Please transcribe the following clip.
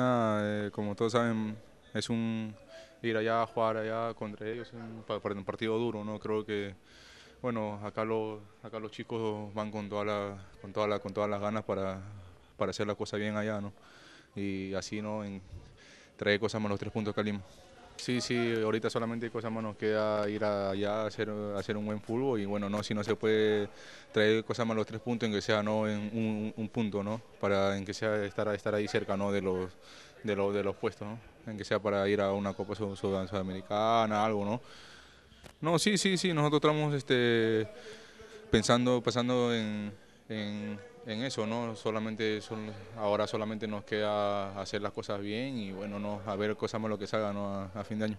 Eh, como todos saben, es un ir allá a jugar allá contra ellos, es un partido duro, ¿no? Creo que, bueno, acá, los acá los chicos van con, toda la, con, la, con todas las ganas para, hacer la cosa bien allá, ¿no? Y así, ¿no? En, tres cosas más los tres puntos que Sí, sí, ahorita solamente cosa más nos queda ir allá a hacer, hacer un buen fútbol y bueno, no, si no se puede traer cosas más los tres puntos, en que sea no en un, punto, ¿no? Para en que sea estar, estar ahí cerca, ¿no? De los, de los, de los puestos, ¿no? En que sea para ir a una Copa Sudamericana, algo, ¿no? No, sí, sí, sí, nosotros estamos este, pensando, pasando en en eso, ¿no? Solamente ahora solamente nos queda hacer las cosas bien y bueno, no, a ver cosas más lo que salgan a fin de año.